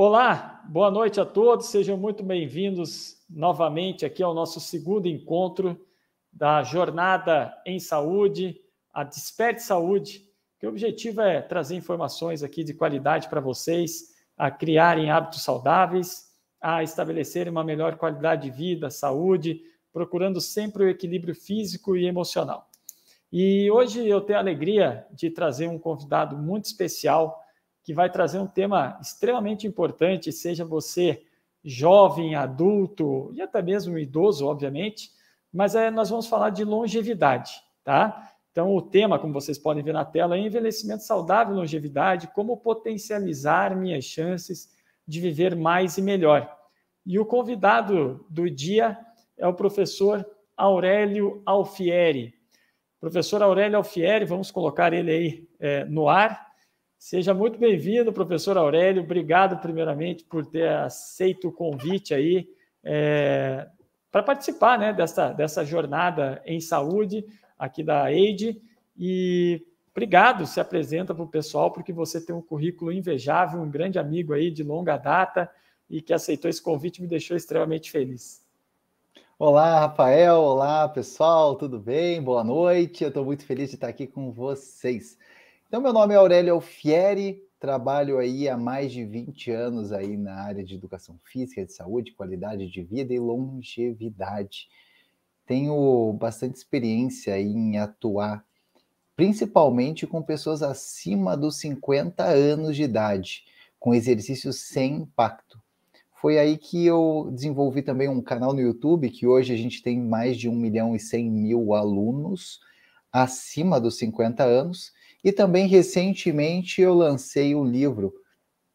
Olá, boa noite a todos, sejam muito bem-vindos novamente aqui ao nosso segundo encontro da Jornada em Saúde, a Desperte Saúde, que o objetivo é trazer informações aqui de qualidade para vocês, a criarem hábitos saudáveis, a estabelecerem uma melhor qualidade de vida, saúde, procurando sempre o equilíbrio físico e emocional. E hoje eu tenho a alegria de trazer um convidado muito especial que vai trazer um tema extremamente importante, seja você jovem, adulto e até mesmo idoso, obviamente, mas é, nós vamos falar de longevidade, tá? Então, o tema, como vocês podem ver na tela, é envelhecimento saudável e longevidade, como potencializar minhas chances de viver mais e melhor. E o convidado do dia é o professor Aurélio Alfieri. Professor Aurélio Alfieri, vamos colocar ele aí é, no ar. Seja muito bem-vindo, professor Aurélio. Obrigado, primeiramente, por ter aceito o convite aí é, para participar né, dessa, dessa jornada em saúde aqui da AIDE. E obrigado, se apresenta para o pessoal, porque você tem um currículo invejável, um grande amigo aí de longa data e que aceitou esse convite me deixou extremamente feliz. Olá, Rafael. Olá, pessoal. Tudo bem? Boa noite. Eu estou muito feliz de estar aqui com vocês. Então, meu nome é Aurélio Alfieri, trabalho aí há mais de 20 anos aí na área de educação física, de saúde, qualidade de vida e longevidade. Tenho bastante experiência em atuar principalmente com pessoas acima dos 50 anos de idade, com exercícios sem impacto. Foi aí que eu desenvolvi também um canal no YouTube, que hoje a gente tem mais de 1 milhão e 100 mil alunos acima dos 50 anos, e também recentemente eu lancei o livro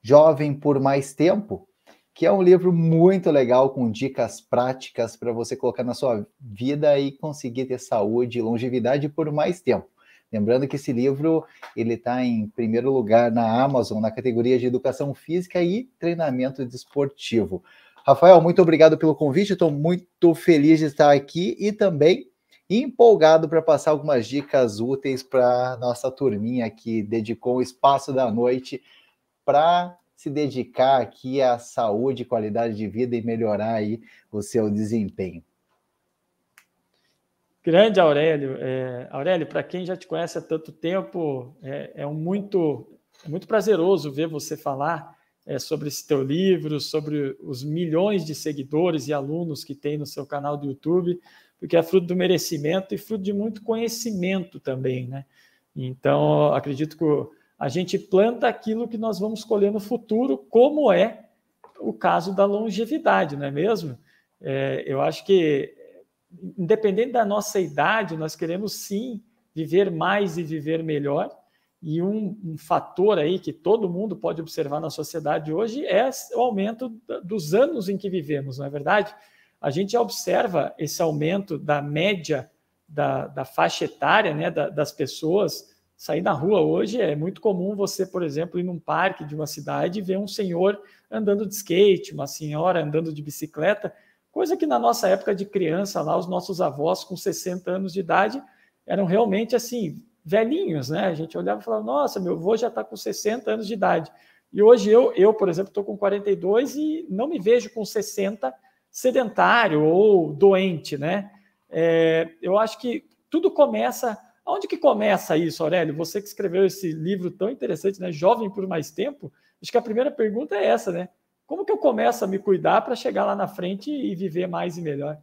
Jovem por Mais Tempo, que é um livro muito legal com dicas práticas para você colocar na sua vida e conseguir ter saúde e longevidade por mais tempo. Lembrando que esse livro ele está em primeiro lugar na Amazon na categoria de educação física e treinamento desportivo. Rafael, muito obrigado pelo convite. Estou muito feliz de estar aqui e também empolgado para passar algumas dicas úteis para nossa turminha que dedicou o espaço da noite para se dedicar aqui à saúde, qualidade de vida e melhorar aí o seu desempenho. Grande Aurélio. É, Aurélio, para quem já te conhece há tanto tempo, é, é um muito, é muito prazeroso ver você falar é, sobre esse teu livro, sobre os milhões de seguidores e alunos que tem no seu canal do YouTube porque é fruto do merecimento e fruto de muito conhecimento também, né? Então, acredito que a gente planta aquilo que nós vamos colher no futuro, como é o caso da longevidade, não é mesmo? É, eu acho que, independente da nossa idade, nós queremos sim viver mais e viver melhor. E um, um, fator aí que todo mundo pode observar na sociedade hoje é o aumento dos anos em que vivemos, não é verdade? a gente observa esse aumento da média da, da faixa etária né, da, das pessoas. Sair na rua hoje é muito comum você, por exemplo, ir num parque de uma cidade e ver um senhor andando de skate, uma senhora andando de bicicleta, coisa que na nossa época de criança, lá, os nossos avós com 60 anos de idade eram realmente assim, velhinhos, né? A gente olhava e falava, nossa, meu avô já está com 60 anos de idade. E hoje eu, eu por exemplo, estou com 42 e não me vejo com 60 sedentário ou doente, né? É, eu acho que tudo começa. Onde que começa isso, Aurélio? Você que escreveu esse livro tão interessante, né? Jovem por mais tempo. Acho que a primeira pergunta é essa, né? Como que eu começo a me cuidar para chegar lá na frente e viver mais e melhor?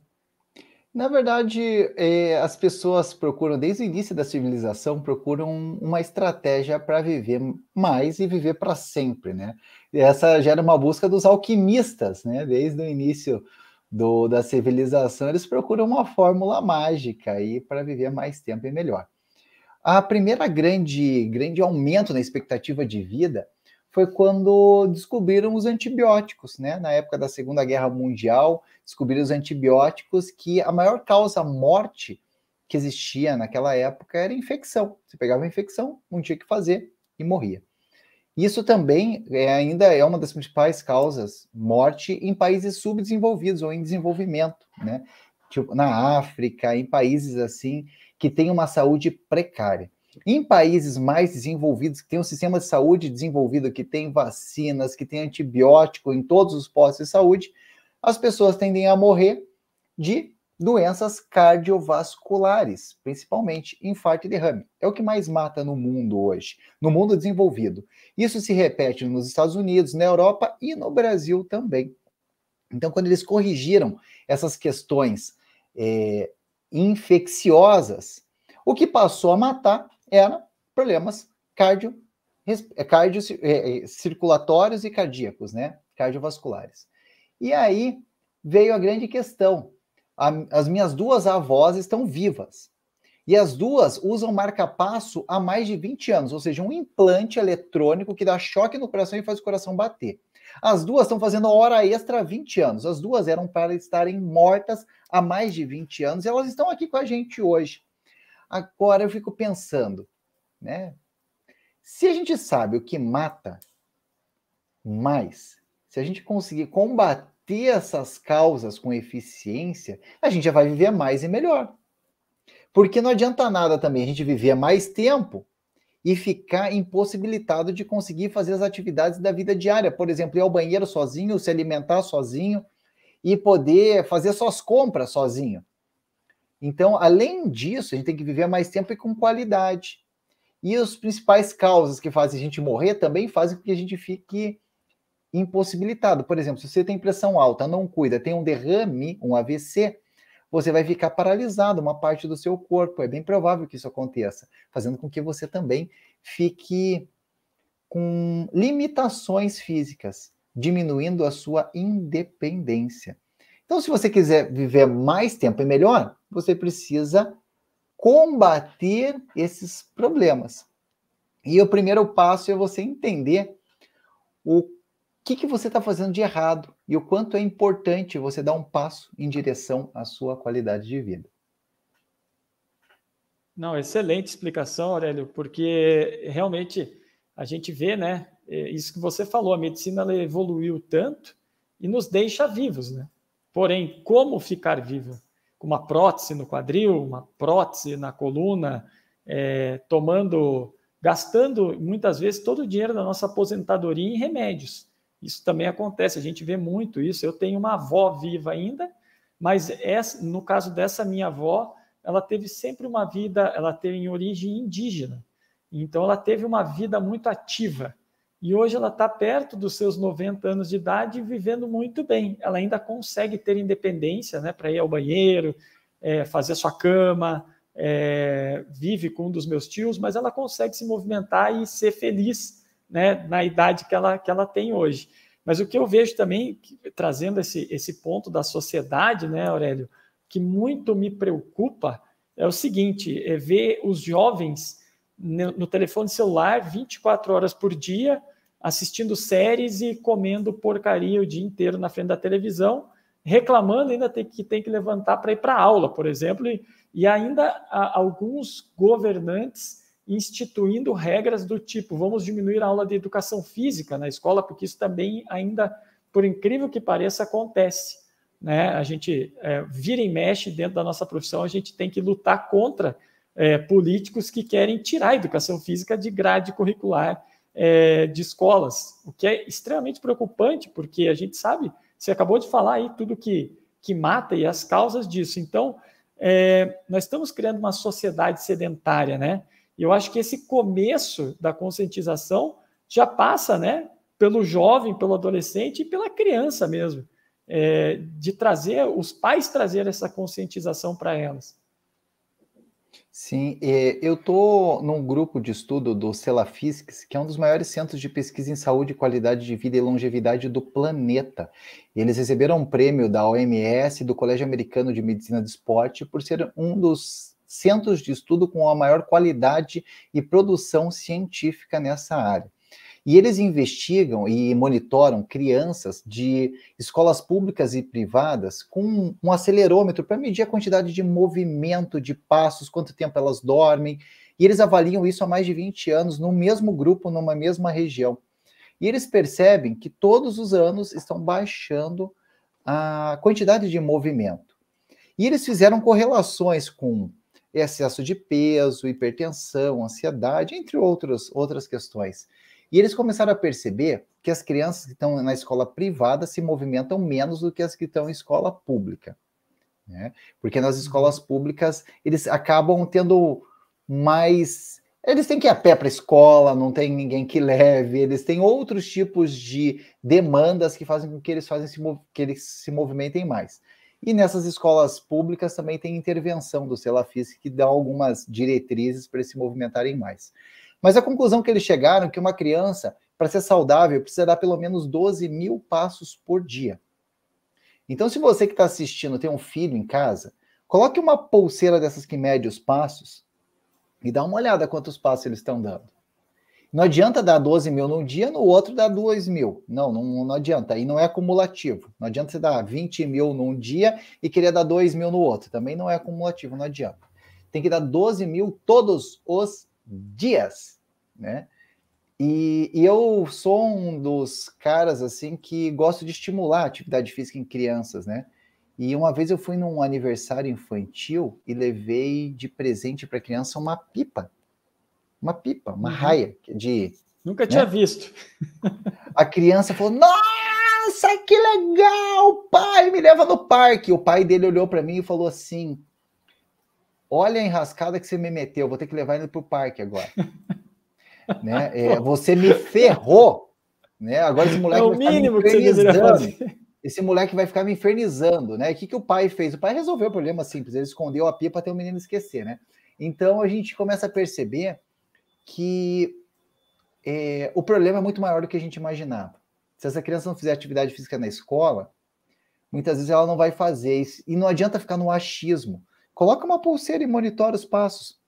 Na verdade, é, as pessoas procuram, desde o início da civilização, procuram uma estratégia para viver mais e viver para sempre, né? E essa gera uma busca dos alquimistas, né? Desde o início do, da civilização, eles procuram uma fórmula mágica aí para viver mais tempo e melhor. A primeira grande, grande aumento na expectativa de vida foi quando descobriram os antibióticos, né? Na época da Segunda Guerra Mundial, descobriram os antibióticos que a maior causa morte que existia naquela época era infecção. Você pegava infecção, não tinha o que fazer e morria. Isso também é, ainda é uma das principais causas, morte em países subdesenvolvidos ou em desenvolvimento, né? Tipo, na África, em países assim, que têm uma saúde precária. Em países mais desenvolvidos, que têm um sistema de saúde desenvolvido, que tem vacinas, que tem antibiótico em todos os postos de saúde, as pessoas tendem a morrer de doenças cardiovasculares, principalmente infarto e derrame. É o que mais mata no mundo hoje, no mundo desenvolvido. Isso se repete nos Estados Unidos, na Europa e no Brasil também. Então, quando eles corrigiram essas questões é, infecciosas, o que passou a matar eram problemas cardio, é, cardio, é, é, circulatórios e cardíacos, né? Cardiovasculares. E aí veio a grande questão: as minhas duas avós estão vivas. E as duas usam marca-passo há mais de 20 anos, ou seja, um implante eletrônico que dá choque no coração e faz o coração bater. As duas estão fazendo hora extra há 20 anos. As duas eram para estarem mortas há mais de 20 anos e elas estão aqui com a gente hoje. Agora eu fico pensando, né? Se a gente sabe o que mata mais, se a gente conseguir combater ter essas causas com eficiência, a gente já vai viver mais e melhor. Porque não adianta nada também a gente viver mais tempo e ficar impossibilitado de conseguir fazer as atividades da vida diária, por exemplo, ir ao banheiro sozinho, se alimentar sozinho e poder fazer suas compras sozinho. Então, além disso, a gente tem que viver mais tempo e com qualidade. E as principais causas que fazem a gente morrer também fazem com que a gente fique impossibilitado. Por exemplo, se você tem pressão alta, não cuida, tem um derrame, um AVC, você vai ficar paralisado uma parte do seu corpo. É bem provável que isso aconteça, fazendo com que você também fique com limitações físicas, diminuindo a sua independência. Então, se você quiser viver mais tempo e melhor, você precisa combater esses problemas. E o primeiro passo é você entender o que, que você está fazendo de errado e o quanto é importante você dar um passo em direção à sua qualidade de vida. Não, excelente explicação, Aurélio, porque realmente a gente vê, né? É, isso que você falou, a medicina evoluiu tanto e nos deixa vivos, né? Porém, como ficar vivo? Com uma prótese no quadril, uma prótese na coluna, é, tomando, gastando muitas vezes todo o dinheiro da nossa aposentadoria em remédios. Isso também acontece, a gente vê muito isso. Eu tenho uma avó viva ainda, mas essa, no caso dessa minha avó, ela teve sempre uma vida, ela tem origem indígena. Então ela teve uma vida muito ativa. E hoje ela está perto dos seus 90 anos de idade vivendo muito bem. Ela ainda consegue ter independência né, para ir ao banheiro, é, fazer sua cama, é, vive com um dos meus tios, mas ela consegue se movimentar e ser feliz né, na idade que ela, que ela tem hoje. Mas o que eu vejo também, trazendo esse, esse ponto da sociedade, né, Aurélio, que muito me preocupa é o seguinte: é ver os jovens no, no telefone celular 24 horas por dia, assistindo séries e comendo porcaria o dia inteiro na frente da televisão, reclamando ainda tem que tem que levantar para ir para aula, por exemplo, e, e ainda alguns governantes instituindo regras do tipo: vamos diminuir a aula de educação física na escola, porque isso também ainda, por incrível que pareça, acontece. Né? A gente é, vira e mexe dentro da nossa profissão, a gente tem que lutar contra é, políticos que querem tirar a educação física de grade curricular é, de escolas, o que é extremamente preocupante, porque a gente sabe, você acabou de falar aí tudo que, que mata e as causas disso. Então, é, nós estamos criando uma sociedade sedentária, né? E eu acho que esse começo da conscientização já passa, né, pelo jovem, pelo adolescente e pela criança mesmo, é, de trazer os pais trazer essa conscientização para elas. Sim, é, eu estou num grupo de estudo do Celafiscs, que é um dos maiores centros de pesquisa em saúde, qualidade de vida e longevidade do planeta. Eles receberam um prêmio da OMS, do Colégio Americano de Medicina do Esporte, por ser um dos centros de estudo com a maior qualidade e produção científica nessa área. E eles investigam e monitoram crianças de escolas públicas e privadas com um acelerômetro para medir a quantidade de movimento, de passos, quanto tempo elas dormem. E eles avaliam isso há mais de 20 anos no mesmo grupo, numa mesma região. E eles percebem que todos os anos estão baixando a quantidade de movimento. E eles fizeram correlações com excesso de peso, hipertensão, ansiedade, entre outros, outras questões. E eles começaram a perceber que as crianças que estão na escola privada se movimentam menos do que as que estão em escola pública. Né? Porque nas uhum. escolas públicas eles acabam tendo mais. Eles têm que ir a pé para a escola, não tem ninguém que leve, eles têm outros tipos de demandas que fazem com que eles, fazem se, que eles se movimentem mais. E nessas escolas públicas também tem intervenção do Selafis, que dá algumas diretrizes para eles se movimentarem mais. Mas a conclusão que eles chegaram é que uma criança, para ser saudável, precisa dar pelo menos 12 mil passos por dia. Então, se você que está assistindo tem um filho em casa, coloque uma pulseira dessas que mede os passos e dá uma olhada quantos passos eles estão dando. Não adianta dar 12 mil num dia, no outro dar 2 mil. Não, não, não adianta. Aí não é acumulativo. Não adianta você dar 20 mil num dia e querer dar 2 mil no outro. Também não é acumulativo, não adianta. Tem que dar 12 mil todos os dias, né? E, e, eu sou um dos caras assim que gosto de estimular a atividade física em crianças, né? E uma vez eu fui num aniversário infantil e levei de presente para a criança uma pipa uma pipa, uma uhum. raia de. Nunca tinha né? visto. A criança falou: Nossa, que legal, pai, me leva no parque. O pai dele olhou para mim e falou assim: Olha a enrascada que você me meteu, vou ter que levar ele para o parque agora. né? É, você me ferrou. Né? Agora esse moleque é o vai mínimo ficar me infernizando. Esse moleque vai ficar me infernizando, né? O que, que o pai fez? O pai resolveu o problema simples, ele escondeu a pipa até o menino esquecer, né? Então a gente começa a perceber que é, o problema é muito maior do que a gente imaginava. Se essa criança não fizer atividade física na escola, muitas vezes ela não vai fazer isso. E não adianta ficar no achismo. Coloca uma pulseira e monitora os passos.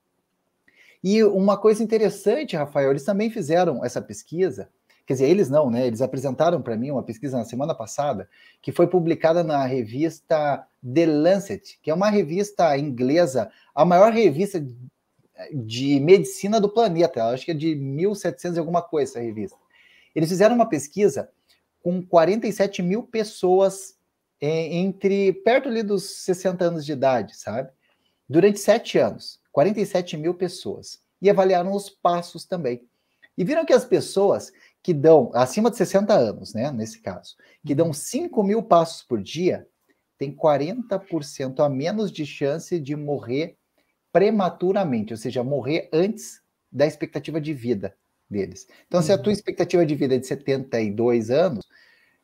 E uma coisa interessante, Rafael, eles também fizeram essa pesquisa. Quer dizer, eles não, né? Eles apresentaram para mim uma pesquisa na semana passada, que foi publicada na revista The Lancet, que é uma revista inglesa, a maior revista de medicina do planeta, acho que é de 1700 e alguma coisa essa revista. Eles fizeram uma pesquisa com 47 mil pessoas é, entre perto ali dos 60 anos de idade, sabe? Durante sete anos, 47 mil pessoas. E avaliaram os passos também. E viram que as pessoas que dão, acima de 60 anos, né, nesse caso, que dão 5 mil passos por dia, tem 40% a menos de chance de morrer prematuramente, ou seja, morrer antes da expectativa de vida deles. Então, uhum. se a tua uhum. expectativa de vida é de 72 anos,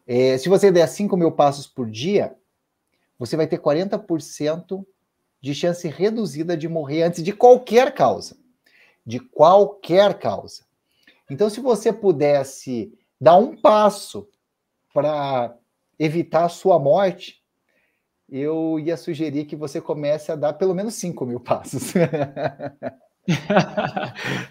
é, se você der 5 mil passos por dia, você vai ter 40% de chance reduzida de morrer antes de qualquer causa. De qualquer causa. Então, se você pudesse dar um passo para evitar a sua morte, eu ia sugerir que você comece a dar pelo menos 5 mil passos.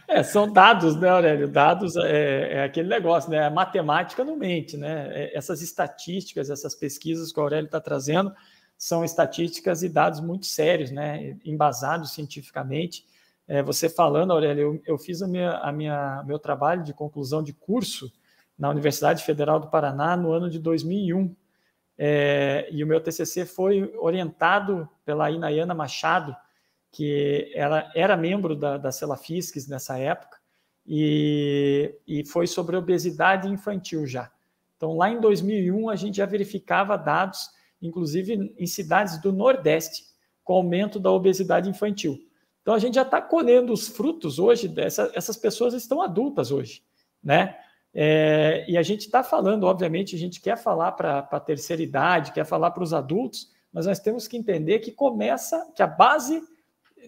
é, são dados, né, Aurélio? Dados é, é, aquele negócio, né? A matemática não mente, né? É, essas estatísticas, essas pesquisas que o Aurélio está trazendo são estatísticas e dados muito sérios, né? Embasados cientificamente. É, você falando, Aurélio, eu, eu fiz a minha, a minha, meu trabalho de conclusão de curso na Universidade Federal do Paraná no ano de 2001 é, e o meu TCC foi orientado pela Inayana Machado, que ela era membro da, da Celafisques nessa época, e, e foi sobre obesidade infantil já. Então, lá em 2001, a gente já verificava dados, inclusive em cidades do Nordeste, com aumento da obesidade infantil. Então, a gente já está colhendo os frutos hoje, dessa, essas pessoas estão adultas hoje, né? É, e a gente está falando, obviamente, a gente quer falar para a terceira idade, quer falar para os adultos, mas nós temos que entender que começa, que a base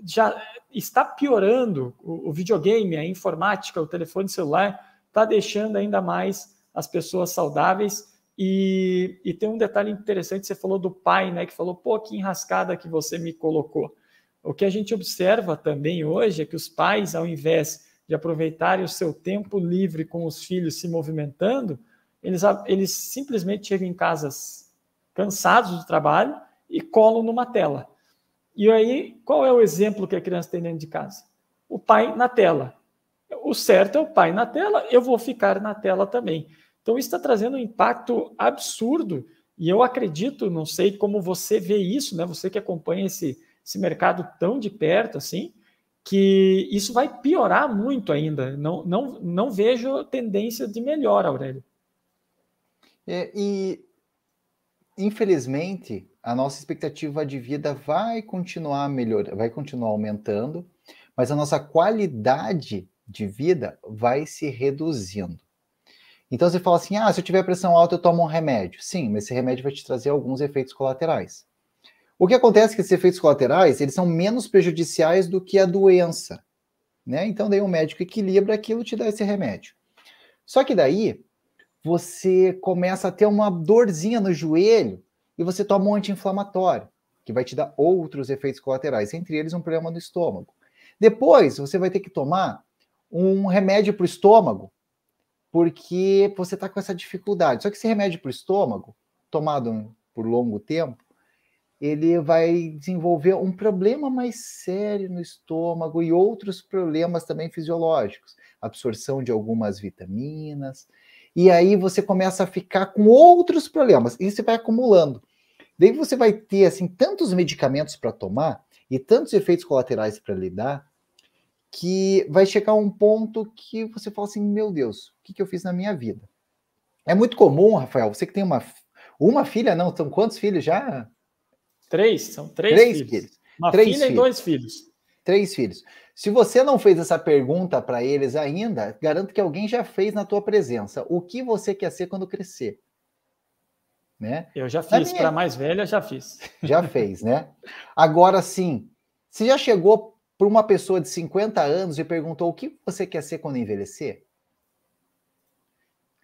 já está piorando. O, o videogame, a informática, o telefone celular está deixando ainda mais as pessoas saudáveis. E, e, tem um detalhe interessante, você falou do pai, né? Que falou, pô, que enrascada que você me colocou. O que a gente observa também hoje é que os pais, ao invés de aproveitarem o seu tempo livre com os filhos se movimentando, eles, eles simplesmente chegam em casas cansados do trabalho e colam numa tela. E aí, qual é o exemplo que a criança tem dentro de casa? O pai na tela. O certo é o pai na tela, eu vou ficar na tela também. Então, isso está trazendo um impacto absurdo. E eu acredito, não sei como você vê isso, né? Você que acompanha esse, esse mercado tão de perto assim, que isso vai piorar muito ainda. Não, não, não vejo tendência de melhora, Aurélio. É, e, infelizmente, a nossa expectativa de vida vai continuar melhor, vai continuar aumentando, mas a nossa qualidade de vida vai se reduzindo. Então você fala assim: ah, se eu tiver pressão alta, eu tomo um remédio. Sim, mas esse remédio vai te trazer alguns efeitos colaterais. O que acontece é que esses efeitos colaterais, eles são menos prejudiciais do que a doença, né? Então daí o médico equilibra aquilo, te dá esse remédio. Só que daí você começa a ter uma dorzinha no joelho e você toma um anti-inflamatório, que vai te dar outros efeitos colaterais, entre eles um problema no estômago. Depois você vai ter que tomar um remédio para o estômago, porque você está com essa dificuldade. Só que esse remédio para o estômago, tomado por longo tempo, ele vai desenvolver um problema mais sério no estômago e outros problemas também fisiológicos, absorção de algumas vitaminas, e aí você começa a ficar com outros problemas, e você vai acumulando. Daí você vai ter assim tantos medicamentos para tomar e tantos efeitos colaterais para lidar que vai chegar a um ponto que você fala assim, meu Deus, o que, que eu fiz na minha vida? É muito comum, Rafael, você que tem uma uma filha, não, são quantos filhos já? Três, são três, três filhos. filhos. Uma três filha filhos. e dois filhos. Três filhos. Se você não fez essa pergunta para eles ainda, garanto que alguém já fez na tua presença. O que você quer ser quando crescer? Né? Eu já fiz, minha... para mais velha já fiz. Já fez, né? Agora sim, você já chegou para uma pessoa de 50 anos e perguntou o que você quer ser quando envelhecer?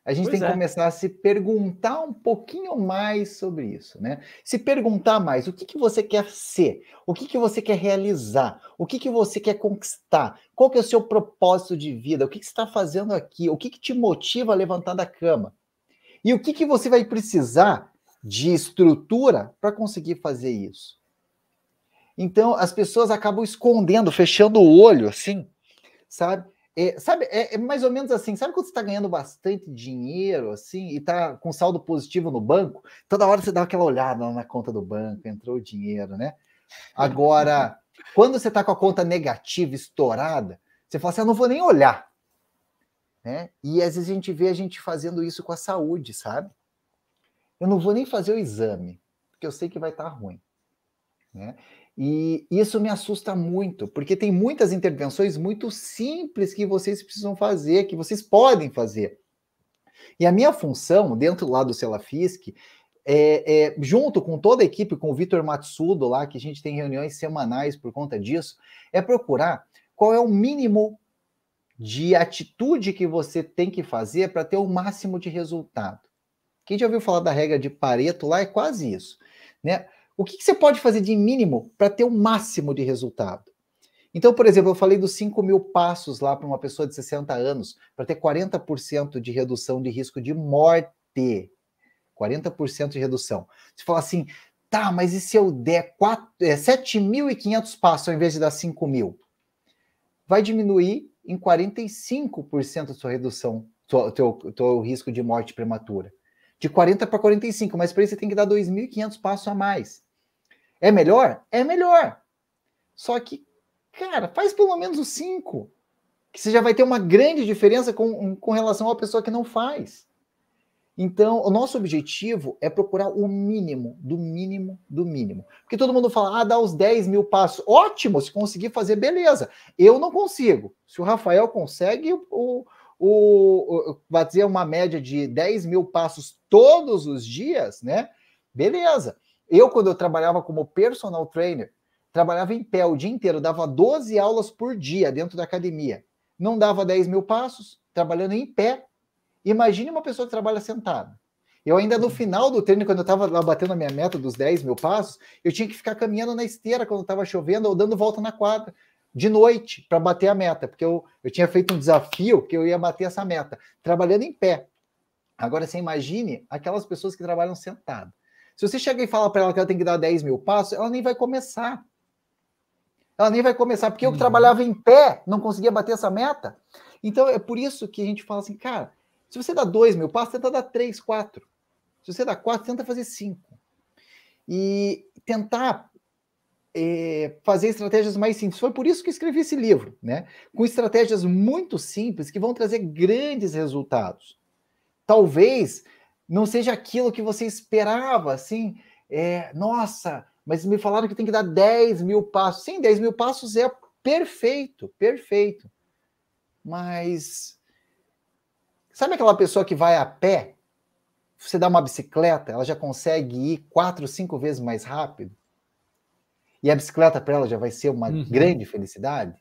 A gente pois tem que é. começar a se perguntar um pouquinho mais sobre isso, né? Se perguntar mais, o que, que você quer ser? O que, que você quer realizar? O que, que você quer conquistar? Qual que é o seu propósito de vida? O que, que você está fazendo aqui? O que, que te motiva a levantar da cama? E o que, que você vai precisar de estrutura para conseguir fazer isso? Então, as pessoas acabam escondendo, fechando o olho, assim, sabe? É, sabe, é, é, mais ou menos assim, sabe quando você está ganhando bastante dinheiro, assim, e está com saldo positivo no banco, toda hora você dá aquela olhada na conta do banco, entrou o dinheiro, né? Agora, quando você está com a conta negativa, estourada, você fala assim, eu ah, não vou nem olhar, né? E às vezes a gente vê a gente fazendo isso com a saúde, sabe? Eu não vou nem fazer o exame, porque eu sei que vai estar tá ruim, né? E isso me assusta muito, porque tem muitas intervenções muito simples que vocês precisam fazer, que vocês podem fazer. E a minha função, dentro lá do Selafisk, é, é, junto com toda a equipe, com o Vitor Matsudo lá, que a gente tem reuniões semanais por conta disso, é procurar qual é o mínimo de atitude que você tem que fazer para ter o máximo de resultado. Quem já ouviu falar da regra de Pareto lá é quase isso, né? O que, que você pode fazer de mínimo para ter o máximo de resultado? Então, por exemplo, eu falei dos 5 mil passos lá para uma pessoa de 60 anos, para ter 40% de redução de risco de morte. 40% de redução. Você fala assim, tá, mas e se eu der é, 7.500 passos ao invés de dar 5 mil? Vai diminuir em 45% a sua redução, o teu, teu risco de morte prematura. De 40 para 45, mas para isso você tem que dar 2.500 passos a mais. É melhor? É melhor. Só que, cara, faz pelo menos os cinco. Que você já vai ter uma grande diferença com, com relação à pessoa que não faz. Então, o nosso objetivo é procurar o mínimo, do mínimo, do mínimo. Porque todo mundo fala, ah, dá os 10 mil passos. Ótimo, se conseguir fazer, beleza. Eu não consigo. Se o Rafael consegue, o, o, fazer uma média de 10 mil passos todos os dias, né? Beleza. Eu, quando eu trabalhava como personal trainer, trabalhava em pé o dia inteiro, dava 12 aulas por dia dentro da academia. Não dava 10 mil passos, trabalhando em pé. Imagine uma pessoa que trabalha sentada. Eu ainda no final do treino, quando eu estava lá batendo a minha meta dos 10 mil passos, eu tinha que ficar caminhando na esteira quando estava chovendo ou dando volta na quadra de noite para bater a meta, porque eu, eu tinha feito um desafio que eu ia bater essa meta, trabalhando em pé. Agora você imagine aquelas pessoas que trabalham sentado. Se você chega e fala para ela que ela tem que dar 10 mil passos, ela nem vai começar. Ela nem vai começar, porque eu que uhum. trabalhava em pé não conseguia bater essa meta. Então é por isso que a gente fala assim, cara, se você dá 2 mil passos, tenta dar 3, 4. Se você dá 4, tenta fazer 5. E tentar é, fazer estratégias mais simples. Foi por isso que escrevi esse livro, né? Com estratégias muito simples que vão trazer grandes resultados. Talvez não seja aquilo que você esperava, assim, é, nossa, mas me falaram que tem que dar 10 mil passos. Sim, 10 mil passos é perfeito, perfeito. Mas sabe aquela pessoa que vai a pé? Você dá uma bicicleta, ela já consegue ir quatro, cinco vezes mais rápido. E a bicicleta para ela já vai ser uma uhum. grande felicidade.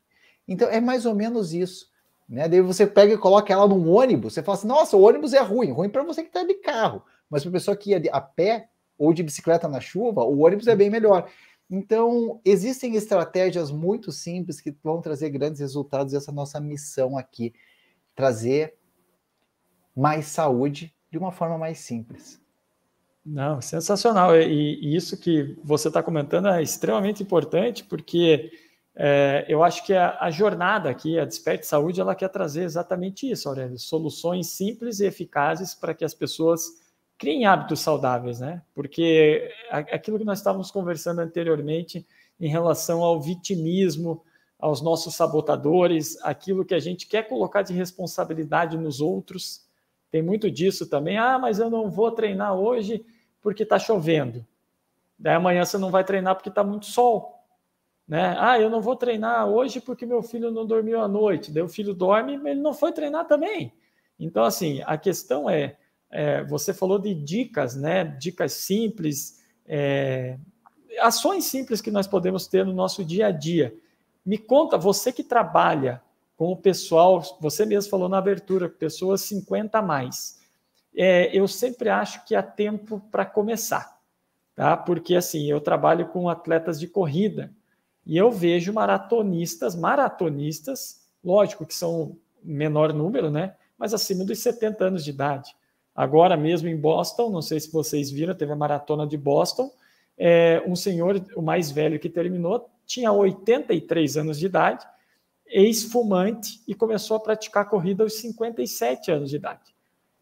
Então é mais ou menos isso. Né? Daí você pega e coloca ela num ônibus, você fala assim: nossa, o ônibus é ruim, ruim para você que está de carro, mas para pessoa que ia de, a pé ou de bicicleta na chuva, o ônibus é bem melhor. Então, existem estratégias muito simples que vão trazer grandes resultados. Essa nossa missão aqui, trazer mais saúde de uma forma mais simples. Não, sensacional. E, e isso que você está comentando é extremamente importante, porque é, eu acho que a, a, jornada aqui, a Desperte Saúde, ela quer trazer exatamente isso, Aurélio, soluções simples e eficazes para que as pessoas criem hábitos saudáveis, né? Porque aquilo que nós estávamos conversando anteriormente em relação ao vitimismo, aos nossos sabotadores, aquilo que a gente quer colocar de responsabilidade nos outros, tem muito disso também. Ah, mas eu não vou treinar hoje porque está chovendo. Daí amanhã você não vai treinar porque está muito sol. Né? Ah, eu não vou treinar hoje porque meu filho não dormiu à noite. Daí o filho dorme, mas ele não foi treinar também. Então, assim, a questão é, é você falou de dicas, né? Dicas simples, é, ações simples que nós podemos ter no nosso dia a dia. Me conta, você que trabalha com o pessoal, você mesmo falou na abertura, pessoas 50 a mais. É, eu sempre acho que há tempo para começar, tá? Porque assim, eu trabalho com atletas de corrida e eu vejo maratonistas, maratonistas, lógico que são menor número, né? Mas acima dos 70 anos de idade. Agora mesmo em Boston, não sei se vocês viram, teve a maratona de Boston. É, um senhor, o mais velho que terminou, tinha 83 anos de idade, ex-fumante, e começou a praticar corrida aos 57 anos de idade.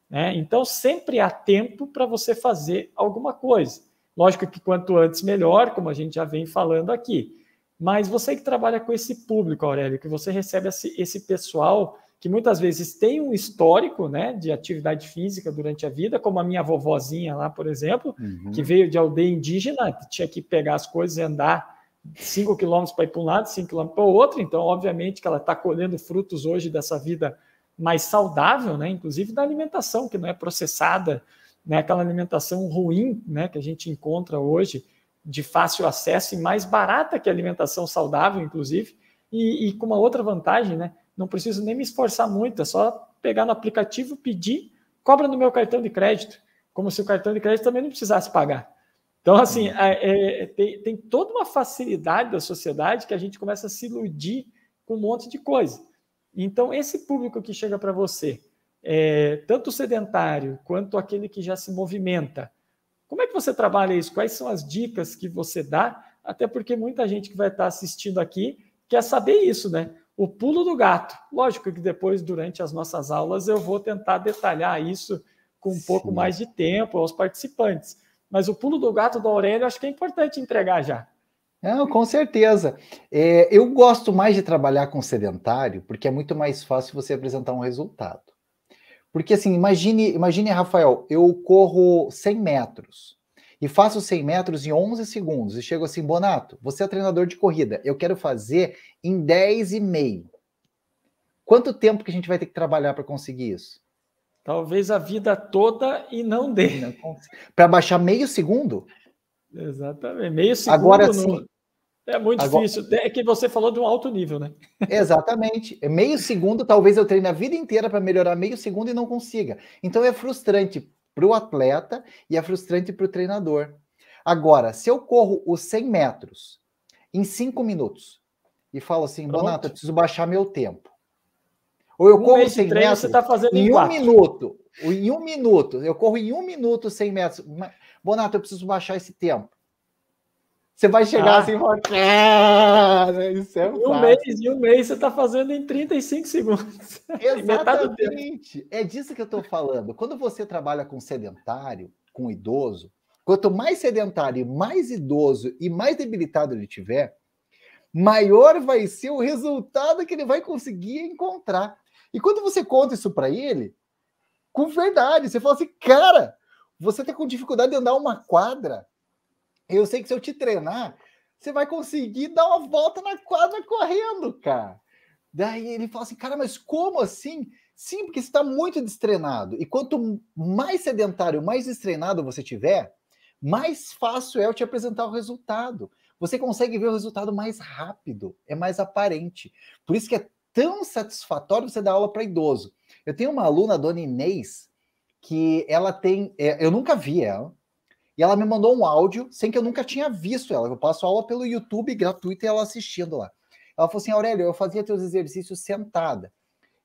Né? Então, sempre há tempo para você fazer alguma coisa. Lógico que quanto antes, melhor, como a gente já vem falando aqui. Mas você que trabalha com esse público, Aurélio, que você recebe esse, esse pessoal que muitas vezes tem um histórico né, de atividade física durante a vida, como a minha vovozinha lá, por exemplo, uhum. que veio de aldeia indígena, tinha que pegar as coisas e andar 5 quilômetros para ir para um lado, 5 quilômetros para o outro. Então, obviamente, que ela está colhendo frutos hoje dessa vida mais saudável, né, inclusive da alimentação, que não é processada, né, aquela alimentação ruim né, que a gente encontra hoje de fácil acesso e mais barata que a alimentação saudável, inclusive, e, e, com uma outra vantagem, né? Não preciso nem me esforçar muito, é só pegar no aplicativo, pedir, cobra no meu cartão de crédito, como se o cartão de crédito também não precisasse pagar. Então, assim, uhum. é, é, tem, tem toda uma facilidade da sociedade que a gente começa a se iludir com um monte de coisa. Então, esse público que chega para você, é, tanto o sedentário quanto aquele que já se movimenta, como é que você trabalha isso? Quais são as dicas que você dá? Até porque muita gente que vai estar assistindo aqui quer saber isso, né? O pulo do gato. Lógico que depois, durante as nossas aulas, eu vou tentar detalhar isso com um Sim. pouco mais de tempo aos participantes. Mas o pulo do gato do Aurélio acho que é importante entregar já. É, com certeza. É, eu gosto mais de trabalhar com sedentário, porque é muito mais fácil você apresentar um resultado. Porque assim, imagine, imagine, Rafael, eu corro 100 metros e faço 100 metros em 11 segundos e chego assim, Bonato, você é treinador de corrida, eu quero fazer em 10 e meio. Quanto tempo que a gente vai ter que trabalhar para conseguir isso? Talvez a vida toda e não dê. Para baixar meio segundo? Exatamente, meio segundo. Agora sim, é muito Agora, difícil. É que você falou de um alto nível, né? Exatamente. Meio segundo, talvez eu treine a vida inteira para melhorar meio segundo e não consiga. Então é frustrante para o atleta e é frustrante para o treinador. Agora, se eu corro os 100 metros em 5 minutos e falo assim, Bonato, eu preciso baixar meu tempo. Ou eu um corro 100 treino, metros tá em, 1 um minuto. Em um minuto. Eu corro em um minuto 100 metros. Bonato, eu preciso baixar esse tempo. Você vai chegar ah. assim e falar, cara, isso é um um mês, e um mês você está fazendo em 35 segundos. Exatamente. é disso que eu estou falando. Quando você trabalha com sedentário, com idoso, quanto mais sedentário, mais idoso e mais debilitado ele tiver, maior vai ser o resultado que ele vai conseguir encontrar. E quando você conta isso para ele, com verdade, você fala assim, cara, você está com dificuldade de andar uma quadra eu sei que se eu te treinar, você vai conseguir dar uma volta na quadra correndo, cara. Daí ele fala assim, cara, mas como assim? Sim, porque você está muito destreinado. E quanto mais sedentário, mais destreinado você tiver, mais fácil é eu te apresentar o resultado. Você consegue ver o resultado mais rápido, é mais aparente. Por isso que é tão satisfatório você dar aula para idoso. Eu tenho uma aluna, a dona Inês, que ela tem. É, eu nunca vi ela, e ela me mandou um áudio sem que eu nunca tinha visto ela. Eu passo aula pelo YouTube gratuito e ela assistindo lá. Ela falou assim: Aurélio, eu fazia teus exercícios sentada.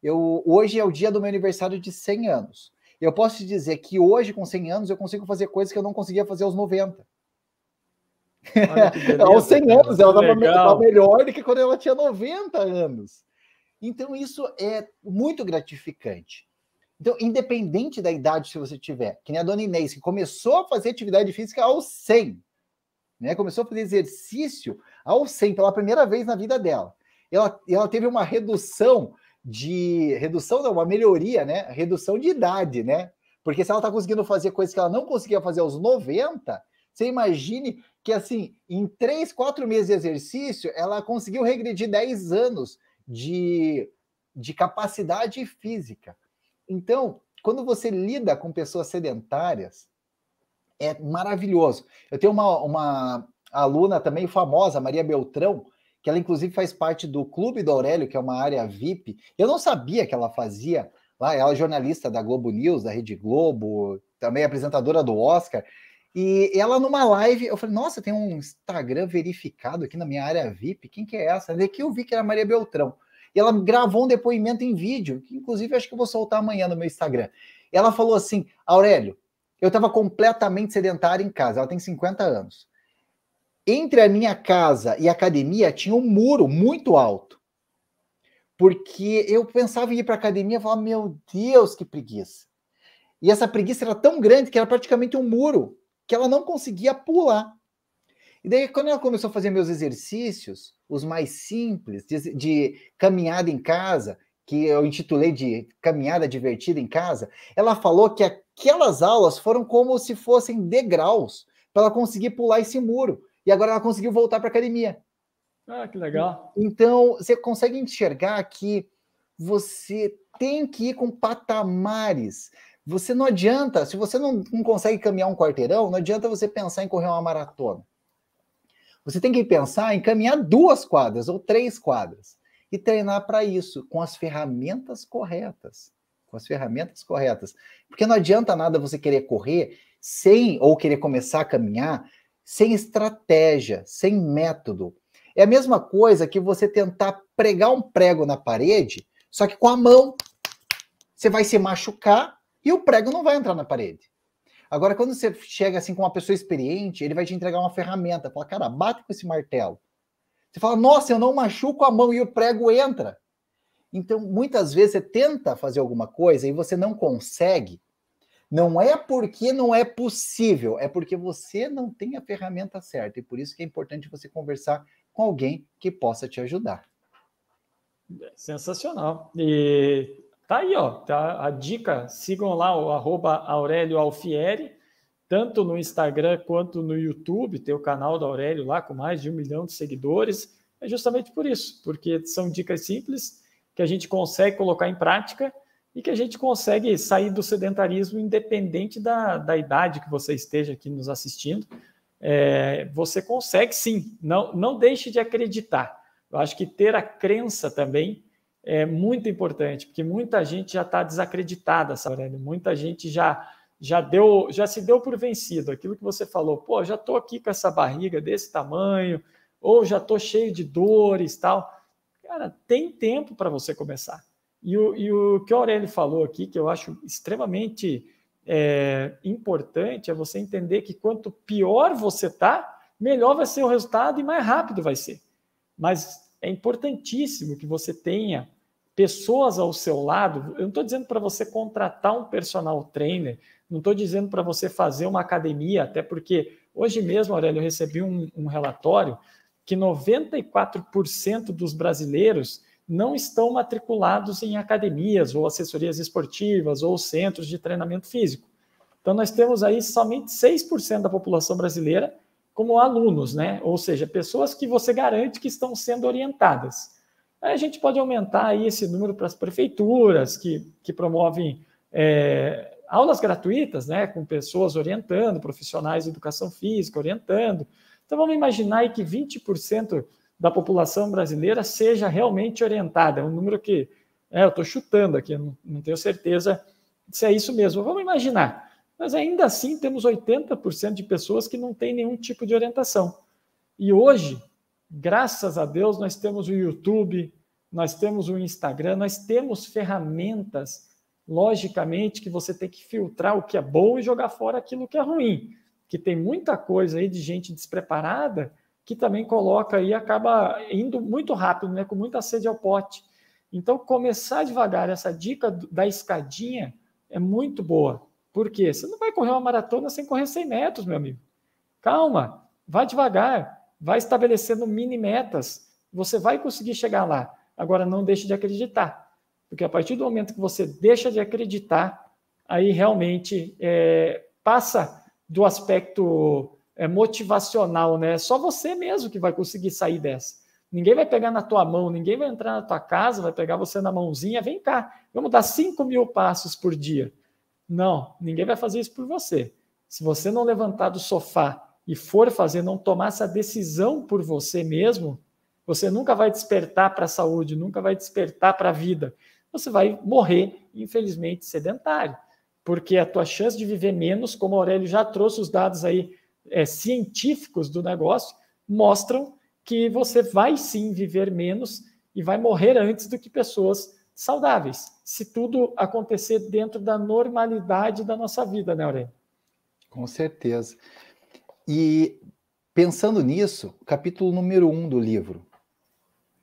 Eu, hoje é o dia do meu aniversário de 100 anos. Eu posso te dizer que hoje, com 100 anos, eu consigo fazer coisas que eu não conseguia fazer aos 90. Beleza, aos 100 anos, ela estava melhor do que quando ela tinha 90 anos. Então, isso é muito gratificante. Então, independente da idade se você tiver, que nem a dona Inês, que começou a fazer atividade física aos 100, né? começou a fazer exercício aos 100, pela primeira vez na vida dela. Ela, ela teve uma redução de... Redução não, uma melhoria, né? Redução de idade, né? Porque se ela está conseguindo fazer coisas que ela não conseguia fazer aos 90, você imagine que, assim, em 3, 4 meses de exercício, ela conseguiu regredir 10 anos de, de capacidade física. Então, quando você lida com pessoas sedentárias, é maravilhoso. Eu tenho uma, uma aluna também famosa, Maria Beltrão, que ela inclusive faz parte do Clube do Aurélio, que é uma área VIP. Eu não sabia que ela fazia lá, ela é jornalista da Globo News, da Rede Globo, também é apresentadora do Oscar. E ela numa live, eu falei, nossa, tem um Instagram verificado aqui na minha área VIP, quem que é essa? Daqui eu vi que era Maria Beltrão. E ela gravou um depoimento em vídeo, que inclusive acho que vou soltar amanhã no meu Instagram. Ela falou assim: Aurélio, eu estava completamente sedentária em casa, ela tem 50 anos. Entre a minha casa e a academia tinha um muro muito alto. Porque eu pensava em ir para a academia e falava, meu Deus, que preguiça. E essa preguiça era tão grande que era praticamente um muro que ela não conseguia pular. E daí, quando ela começou a fazer meus exercícios, os mais simples, de, de caminhada em casa, que eu intitulei de Caminhada Divertida em Casa, ela falou que aquelas aulas foram como se fossem degraus para ela conseguir pular esse muro. E agora ela conseguiu voltar para a academia. Ah, que legal. Então, você consegue enxergar que você tem que ir com patamares. Você não adianta, se você não, não consegue caminhar um quarteirão, não adianta você pensar em correr uma maratona. Você tem que pensar em caminhar duas quadras ou três quadras e treinar para isso com as ferramentas corretas. Com as ferramentas corretas. Porque não adianta nada você querer correr sem ou querer começar a caminhar sem estratégia, sem método. É a mesma coisa que você tentar pregar um prego na parede, só que com a mão. Você vai se machucar e o prego não vai entrar na parede. Agora, quando você chega assim com uma pessoa experiente, ele vai te entregar uma ferramenta. Fala, cara, bate com esse martelo. Você fala, nossa, eu não machuco a mão e o prego entra. Então, muitas vezes você tenta fazer alguma coisa e você não consegue. Não é porque não é possível, é porque você não tem a ferramenta certa. E por isso que é importante você conversar com alguém que possa te ajudar. É sensacional. E Tá aí, ó, tá a dica. Sigam lá o arroba Aurélio Alfieri, tanto no Instagram quanto no YouTube. Tem o canal do Aurélio lá com mais de um milhão de seguidores. É justamente por isso, porque são dicas simples que a gente consegue colocar em prática e que a gente consegue sair do sedentarismo independente da, da idade que você esteja aqui nos assistindo. É, você consegue sim, não, não deixe de acreditar. Eu acho que ter a crença também é muito importante, porque muita gente já está desacreditada, sabe? Muita gente já já deu, já se deu por vencido. Aquilo que você falou, pô, já estou aqui com essa barriga desse tamanho, ou já estou cheio de dores, tal. Cara, tem tempo para você começar. E o, e o que o Aurélio falou aqui, que eu acho extremamente é, importante, é você entender que quanto pior você tá, melhor vai ser o resultado e mais rápido vai ser. Mas é importantíssimo que você tenha pessoas ao seu lado. Eu não estou dizendo para você contratar um personal trainer, não estou dizendo para você fazer uma academia, até porque hoje mesmo, Aurélio, eu recebi um, um relatório que 94% dos brasileiros não estão matriculados em academias ou assessorias esportivas ou centros de treinamento físico. Então, nós temos aí somente 6% da população brasileira como alunos, né? Ou seja, pessoas que você garante que estão sendo orientadas. A gente pode aumentar aí esse número para as prefeituras que, que promovem é, aulas gratuitas, né, com pessoas orientando, profissionais de educação física orientando. Então vamos imaginar aí que 20% da população brasileira seja realmente orientada, é um número que é, eu estou chutando aqui, não, não tenho certeza se é isso mesmo. Vamos imaginar. Mas ainda assim, temos 80% de pessoas que não têm nenhum tipo de orientação. E hoje, graças a Deus, nós temos o YouTube, nós temos o Instagram, nós temos ferramentas, logicamente, que você tem que filtrar o que é bom e jogar fora aquilo que é ruim. Que tem muita coisa aí de gente despreparada que também coloca e acaba indo muito rápido, né, com muita sede ao pote. Então, começar devagar, essa dica da escadinha é muito boa. Por quê? Você não vai correr uma maratona sem correr 100 metros, meu amigo. Calma, vai devagar, vai estabelecendo mini metas. Você vai conseguir chegar lá. Agora, não deixe de acreditar, porque a partir do momento que você deixa de acreditar, aí realmente é, passa do aspecto é, motivacional, né? Só você mesmo que vai conseguir sair dessa. Ninguém vai pegar na tua mão, ninguém vai entrar na tua casa, vai pegar você na mãozinha, vem cá, vamos dar 5 mil passos por dia. Não, ninguém vai fazer isso por você. Se você não levantar do sofá e for fazer, não tomar essa decisão por você mesmo, você nunca vai despertar para a saúde, nunca vai despertar para a vida. Você vai morrer, infelizmente, sedentário, porque a tua chance de viver menos, como o Aurélio já trouxe os dados aí é, científicos do negócio, mostram que você vai sim viver menos e vai morrer antes do que pessoas saudáveis, se tudo acontecer dentro da normalidade da nossa vida, né, Aurélio? Com certeza. E pensando nisso, capítulo número um do livro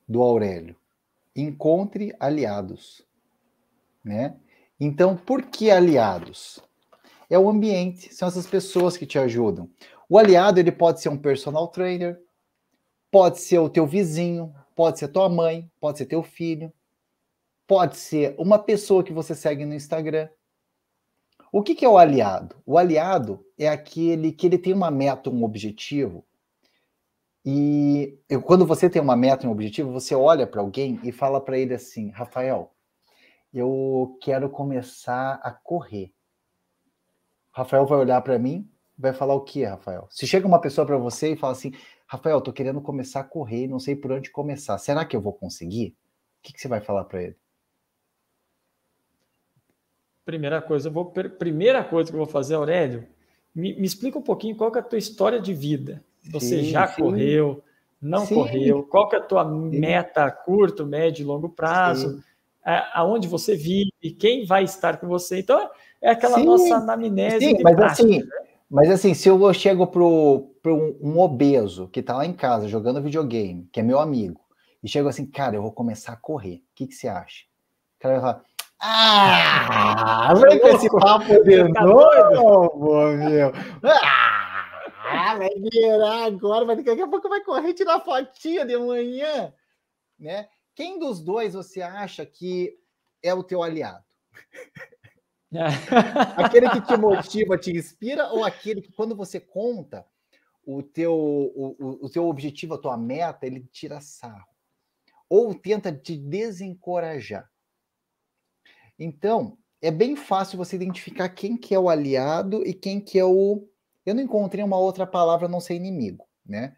do Aurélio, encontre aliados, né? Então, por que aliados? É o ambiente, são essas pessoas que te ajudam. O aliado ele pode ser um personal trainer, pode ser o teu vizinho, pode ser tua mãe, pode ser teu filho, pode ser uma pessoa que você segue no Instagram. O que, que é o aliado? O aliado é aquele que ele tem uma meta, um objetivo. E eu, quando você tem uma meta, um objetivo, você olha para alguém e fala para ele assim: Rafael, eu quero começar a correr. Rafael vai olhar para mim, vai falar o que, Rafael? Se chega uma pessoa para você e fala assim: Rafael, tô querendo começar a correr, não sei por onde começar. Será que eu vou conseguir? O que, que você vai falar para ele? Primeira coisa, vou, primeira coisa que eu vou fazer, Aurélio, me, me, explica um pouquinho qual é a tua história de vida. Você sim, já sim. correu, não sim. correu, qual é a tua meta curto, médio e longo prazo, a, aonde você vive, quem vai estar com você. Então, é aquela nossa anamnese. Sim, mas prática, assim, né? Mas assim, se eu chego para um obeso que está lá em casa jogando videogame, que é meu amigo, e chego assim, cara, eu vou começar a correr, o que, que você acha? O cara vai falar, ah, vem com esse papo de tá novo, meu. Ah, vai virar agora, mas daqui a pouco vai correr tirar fotinha de manhã, né? Quem dos dois você acha que é o teu aliado? aquele que te motiva, te inspira, ou aquele que quando você conta o teu, o, o teu objetivo, a tua meta, ele tira sarro? Ou tenta te desencorajar? Então, é bem fácil você identificar quem que é o aliado e quem que é o... Eu não encontrei uma outra palavra a não ser inimigo, né?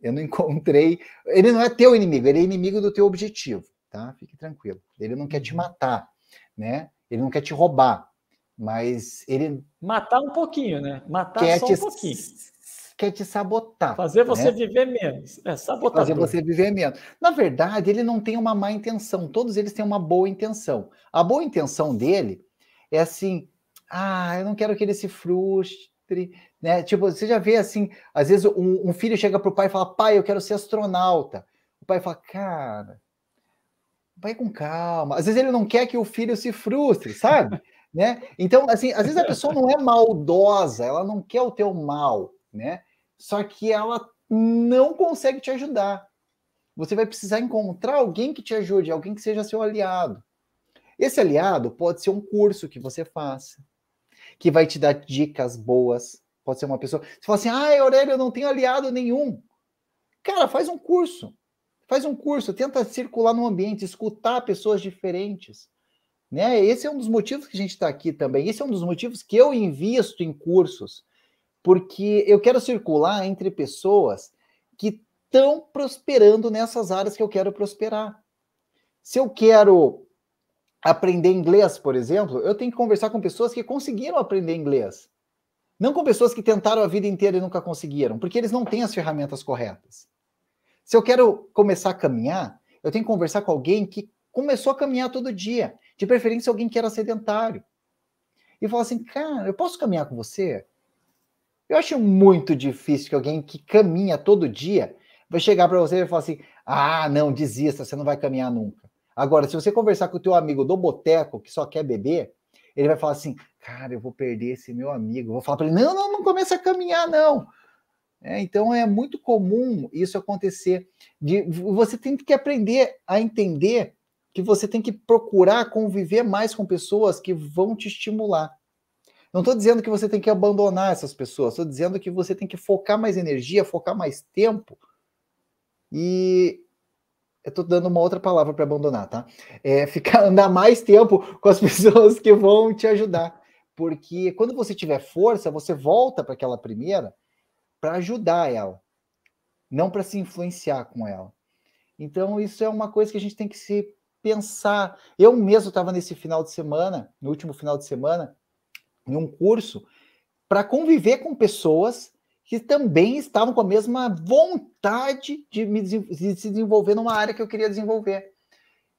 Eu não encontrei... Ele não é teu inimigo, ele é inimigo do teu objetivo, tá? Fique tranquilo. Ele não quer te uhum. matar, né? Ele não quer te roubar, mas ele... Matar um pouquinho, né? Matar só um pouquinho quer te sabotar. Fazer você né? viver menos. É sabotar. Fazer você viver menos. Na verdade, ele não tem uma má intenção. Todos eles têm uma boa intenção. A boa intenção dele é assim: ah, eu não quero que ele se frustre. Né? Tipo, você já vê assim, às vezes um, um filho chega pro pai e fala: pai, eu quero ser astronauta. O pai fala: cara, vai com calma. Às vezes ele não quer que o filho se frustre, sabe? né? Então, assim, às vezes a pessoa não é maldosa, ela não quer o teu mal, né? Só que ela não consegue te ajudar. Você vai precisar encontrar alguém que te ajude, alguém que seja seu aliado. Esse aliado pode ser um curso que você faça, que vai te dar dicas boas. Pode ser uma pessoa. Você fala assim: ah, Aurélio, eu não tenho aliado nenhum. Cara, faz um curso. Faz um curso, tenta circular no ambiente, escutar pessoas diferentes. Né? Esse é um dos motivos que a gente está aqui também. Esse é um dos motivos que eu invisto em cursos porque eu quero circular entre pessoas que estão prosperando nessas áreas que eu quero prosperar. Se eu quero aprender inglês, por exemplo, eu tenho que conversar com pessoas que conseguiram aprender inglês. Não com pessoas que tentaram a vida inteira e nunca conseguiram, porque eles não têm as ferramentas corretas. Se eu quero começar a caminhar, eu tenho que conversar com alguém que começou a caminhar todo dia, de preferência alguém que era sedentário. E falar assim, cara, eu posso caminhar com você? Eu acho muito difícil que alguém que caminha todo dia vai chegar para você e falar assim: ah, não, desista, você não vai caminhar nunca. Agora, se você conversar com o teu amigo do boteco que só quer beber, ele vai falar assim: cara, eu vou perder esse meu amigo. Eu vou falar para ele: não, não, não começa a caminhar, não. É, então é muito comum isso acontecer. De, você tem que aprender a entender que você tem que procurar conviver mais com pessoas que vão te estimular. Não estou dizendo que você tem que abandonar essas pessoas, estou dizendo que você tem que focar mais energia, focar mais tempo. E eu estou dando uma outra palavra para abandonar, tá? É ficar andar mais tempo com as pessoas que vão te ajudar, porque quando você tiver força, você volta para aquela primeira para ajudar ela, não para se influenciar com ela. Então isso é uma coisa que a gente tem que se pensar. Eu mesmo estava nesse final de semana, no último final de semana, em um curso para conviver com pessoas que também estavam com a mesma vontade de, me, de se desenvolver numa área que eu queria desenvolver.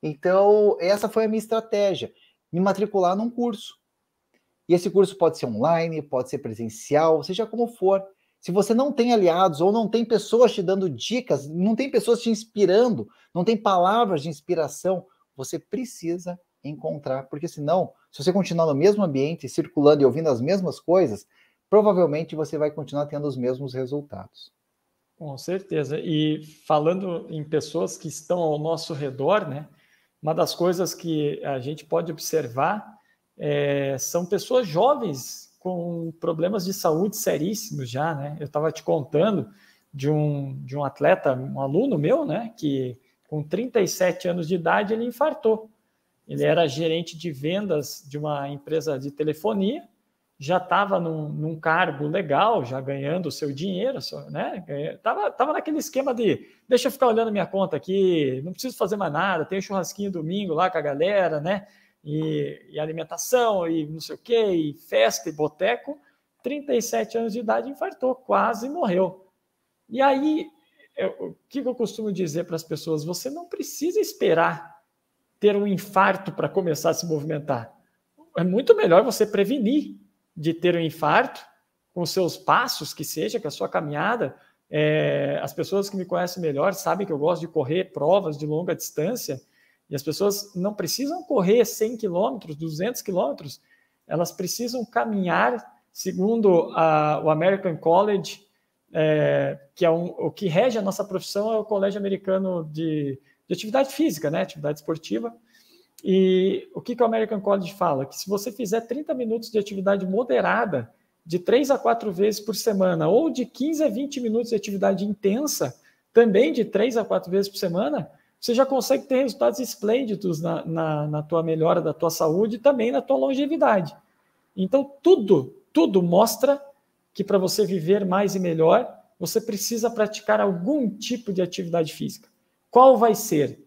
Então, essa foi a minha estratégia, me matricular num curso. E esse curso pode ser online, pode ser presencial, seja como for. Se você não tem aliados ou não tem pessoas te dando dicas, não tem pessoas te inspirando, não tem palavras de inspiração, você precisa encontrar, porque senão, se você continuar no mesmo ambiente, circulando e ouvindo as mesmas coisas, provavelmente você vai continuar tendo os mesmos resultados. Com certeza. E falando em pessoas que estão ao nosso redor, né? Uma das coisas que a gente pode observar é, são pessoas jovens com problemas de saúde seríssimos já, né? Eu estava te contando de um, de um atleta, um aluno meu, né? Que com 37 anos de idade ele infartou. Ele era gerente de vendas de uma empresa de telefonia, já estava num, num, cargo legal, já ganhando o seu dinheiro, né? Tava, tava naquele esquema de deixa eu ficar olhando minha conta aqui, não preciso fazer mais nada, tem um churrasquinho domingo lá com a galera, né? E, e alimentação, e não sei o quê, e festa e boteco. 37 anos de idade, infartou, quase morreu. E aí, eu, o que eu costumo dizer para as pessoas? Você não precisa esperar ter um infarto para começar a se movimentar. É muito melhor você prevenir de ter um infarto com seus passos, que seja, com a sua caminhada. É, as pessoas que me conhecem melhor sabem que eu gosto de correr provas de longa distância e as pessoas não precisam correr 100 quilômetros, 200 quilômetros, elas precisam caminhar, segundo a, o American College, é, que é um, o que rege a nossa profissão é o Colégio Americano de de atividade física, né? Atividade esportiva. E o que, que o American College fala? Que se você fizer 30 minutos de atividade moderada, de 3 a 4 vezes por semana, ou de 15 a 20 minutos de atividade intensa, também de 3 a 4 vezes por semana, você já consegue ter resultados esplêndidos na, na, na tua melhora da tua saúde e também na tua longevidade. Então, tudo, tudo mostra que para você viver mais e melhor, você precisa praticar algum tipo de atividade física. Qual vai ser?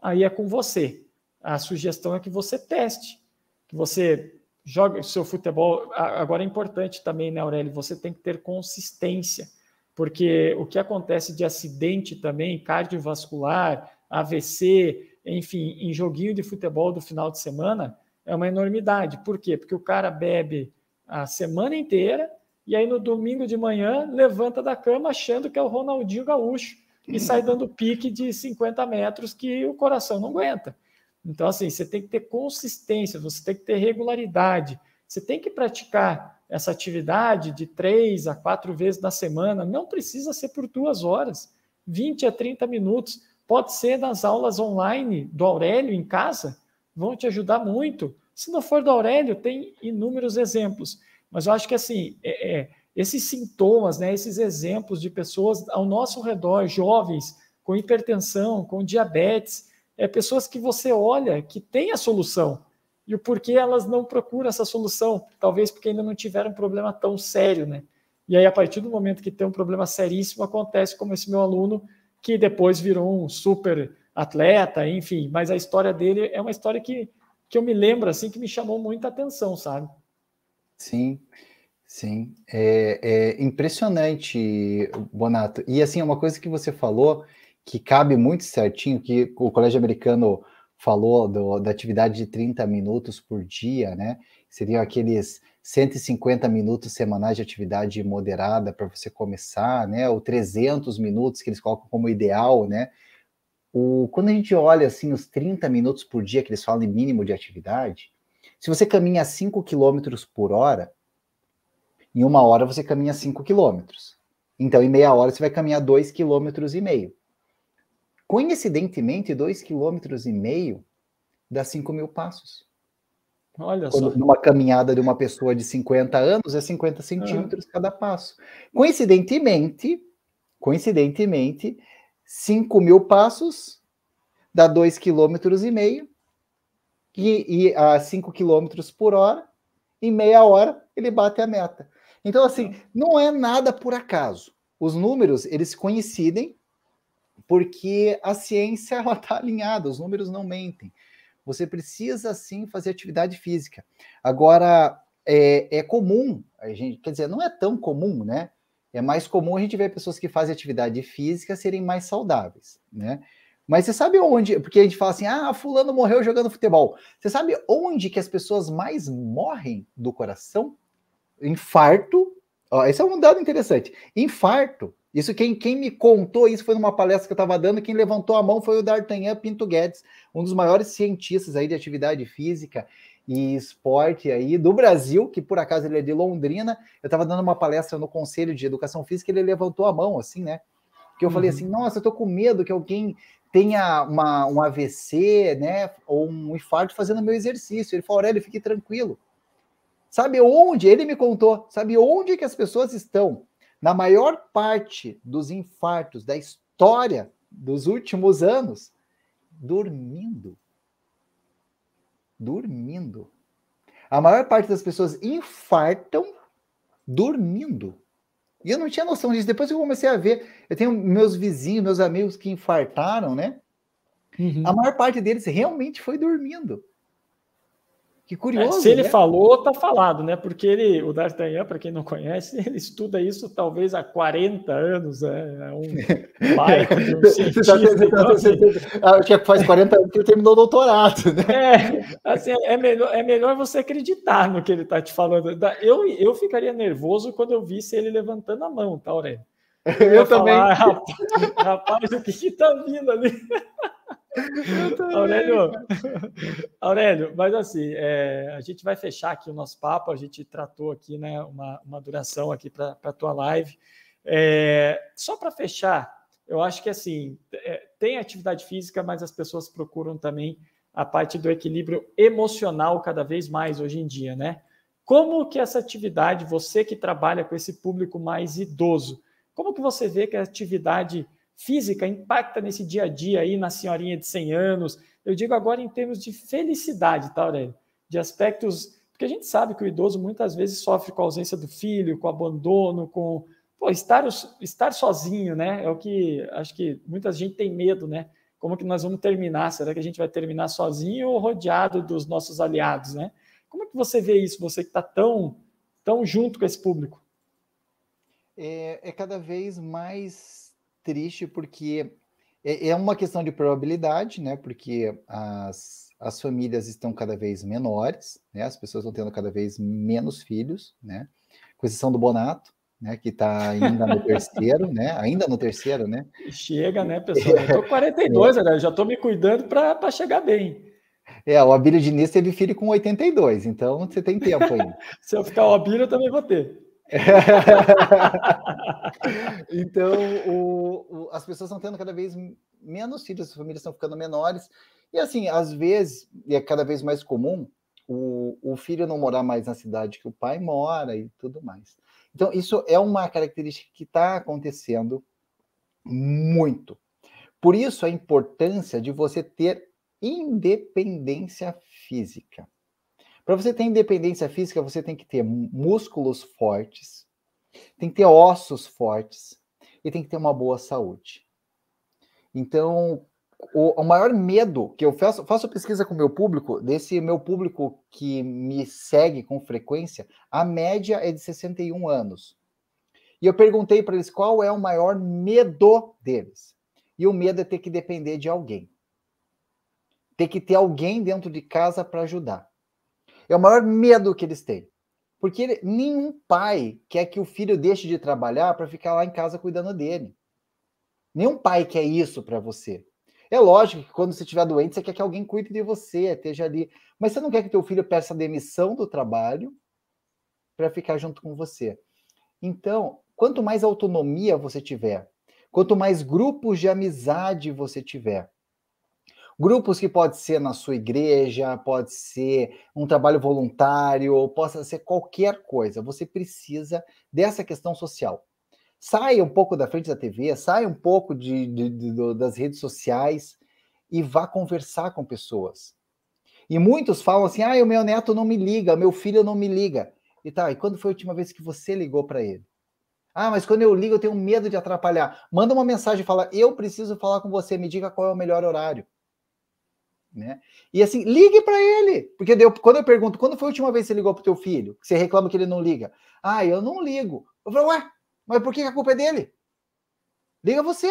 Aí é com você. A sugestão é que você teste, que você jogue o seu futebol. Agora é importante também, né, Aurélio? Você tem que ter consistência, porque o que acontece de acidente também, cardiovascular, AVC, enfim, em joguinho de futebol do final de semana, é uma enormidade. Por quê? Porque o cara bebe a semana inteira e aí no domingo de manhã levanta da cama achando que é o Ronaldinho Gaúcho e sai dando pique de 50 metros que o coração não aguenta. Então, assim, você tem que ter consistência, você tem que ter regularidade, você tem que praticar essa atividade de três a quatro vezes na semana, não precisa ser por duas horas, 20 a 30 minutos. Pode ser nas aulas online do Aurélio em casa, vão te ajudar muito. Se não for do Aurélio, tem inúmeros exemplos. Mas eu acho que assim, é, é, esses sintomas, né, esses exemplos de pessoas ao nosso redor, jovens com hipertensão, com diabetes, é pessoas que você olha que tem a solução e o porquê elas não procuram essa solução, talvez porque ainda não tiveram um problema tão sério, né? E aí a partir do momento que tem um problema seríssimo acontece como esse meu aluno que depois virou um super atleta, enfim, mas a história dele é uma história que que eu me lembro assim que me chamou muita atenção, sabe? Sim. Sim, é, é impressionante, Bonato. E assim, é uma coisa que você falou que cabe muito certinho, que o Colégio Americano falou do, da atividade de 30 minutos por dia, né? Seriam aqueles 150 minutos semanais de atividade moderada para você começar, né? Ou 300 minutos que eles colocam como ideal, né? O, quando a gente olha assim os 30 minutos por dia que eles falam de mínimo de atividade, se você caminha 5 km por hora, em uma hora você caminha 5 quilômetros. Então, em meia hora você vai caminhar 2,5 km. Coincidentemente, 2,5 km dá 5 mil passos. Olha Quando, só. Uma caminhada de uma pessoa de 50 anos, é 50 é. centímetros uhum. cada passo. Coincidentemente, coincidentemente, 5 mil passos dá 2,5 km, e, e a 5 km por hora, em meia hora ele bate a meta. Então, assim, não é nada por acaso. Os números, eles coincidem porque a ciência, ela está alinhada, os números não mentem. Você precisa, sim, fazer atividade física. Agora, é, é comum, a gente, quer dizer, não é tão comum, né? É mais comum a gente ver pessoas que fazem atividade física serem mais saudáveis, né? Mas você sabe onde? Porque a gente fala assim, ah, fulano morreu jogando futebol. Você sabe onde que as pessoas mais morrem do coração? infarto. Ó, esse é um dado interessante. Infarto. Isso quem, quem me contou isso foi numa palestra que eu estava dando. Quem levantou a mão foi o D'Artagnan Pinto Guedes, um dos maiores cientistas aí de atividade física e esporte aí do Brasil, que por acaso ele é de Londrina. Eu estava dando uma palestra no Conselho de Educação Física, ele levantou a mão assim, né? Que eu uhum. falei assim: "Nossa, eu tô com medo que alguém tenha uma, um AVC, né, ou um infarto fazendo meu exercício". Ele falou: "Aurélio, fique tranquilo. Sabe onde? Ele me contou. Sabe onde que as pessoas estão? Na maior parte dos infartos da história dos últimos anos, dormindo. Dormindo. A maior parte das pessoas infartam dormindo. E eu não tinha noção disso. Depois eu comecei a ver. Eu tenho meus vizinhos, meus amigos que infartaram, né? Uhum. A maior parte deles realmente foi dormindo. Que é, curioso. É, se ele né? falou, tá falado, né? Porque ele, o D'Artagnan, para quem não conhece, ele estuda isso talvez há 40 anos, é, é um pai então, assim, ah, Acho que faz 40 anos que ele terminou o doutorado, né? É, assim, é melhor, é melhor você acreditar no que ele tá te falando. Eu, eu ficaria nervoso quando eu visse ele levantando a mão, tá, Aurélio? Eu, eu também. Falar, rapaz, rapaz, o que que tá vindo ali? Aurélio, Aurélio, mas assim, é, a gente vai fechar aqui o nosso papo, a gente tratou aqui né, uma, uma duração aqui para a tua live. É, só para fechar, eu acho que assim, é, tem atividade física, mas as pessoas procuram também a parte do equilíbrio emocional cada vez mais hoje em dia, né? Como que essa atividade, você que trabalha com esse público mais idoso, como que você vê que a atividade física impacta nesse dia a dia aí na senhorinha de 100 anos? Eu digo agora em termos de felicidade, tá, Aurélio? De aspectos, porque a gente sabe que o idoso muitas vezes sofre com a ausência do filho, com o abandono, com pô, estar, estar sozinho, né? É o que acho que muita gente tem medo, né? Como que nós vamos terminar? Será que a gente vai terminar sozinho ou rodeado dos nossos aliados, né? Como é que você vê isso, você que está tão, tão junto com esse público? é, é cada vez mais triste porque é, é, uma questão de probabilidade, né? Porque as, as famílias estão cada vez menores, né? As pessoas estão tendo cada vez menos filhos, né? Com exceção do Bonato, né? Que está ainda no terceiro, né? Ainda no terceiro, né? Chega, né, pessoal? É. Eu tô 42, né? já estou me cuidando para chegar bem. É, o Abílio Diniz teve filho com 82, então você tem tempo ainda. Se eu ficar o Abílio, eu também vou ter. então, o, o, as pessoas estão tendo cada vez menos filhos, as famílias estão ficando menores. E assim, às vezes, e é cada vez mais comum, o, o filho não morar mais na cidade que o pai mora e tudo mais. Então, isso é uma característica que está acontecendo muito. Por isso, a importância de você ter independência física. Para você ter independência física, você tem que ter músculos fortes, tem que ter ossos fortes e tem que ter uma boa saúde. Então, o, o maior medo que eu faço, faço pesquisa com o meu público, desse meu público que me segue com frequência, a média é de 61 anos. E eu perguntei para eles qual é o maior medo deles. E o medo é ter que depender de alguém. Ter que ter alguém dentro de casa para ajudar. É o maior medo que eles têm. Porque ele, nenhum pai quer que o filho deixe de trabalhar para ficar lá em casa cuidando dele. Nenhum pai quer isso para você. É lógico que quando você estiver doente, você quer que alguém cuide de você, esteja ali. Mas você não quer que teu filho peça demissão do trabalho para ficar junto com você. Então, quanto mais autonomia você tiver, quanto mais grupos de amizade você tiver, Grupos que pode ser na sua igreja, pode ser um trabalho voluntário, possa ser qualquer coisa. Você precisa dessa questão social. Saia um pouco da frente da TV, saia um pouco de, de, de, das redes sociais e vá conversar com pessoas. E muitos falam assim: ah, o meu neto não me liga, o meu filho não me liga. E tá, e quando foi a última vez que você ligou para ele? Ah, mas quando eu ligo eu tenho medo de atrapalhar. Manda uma mensagem e fala: eu preciso falar com você, me diga qual é o melhor horário né? E assim, ligue para ele, porque quando eu pergunto, quando foi a última vez que você ligou para o teu filho? Que você reclama que ele não liga. Ah, eu não ligo. Eu falo, ué, mas por que a culpa é dele? Liga você.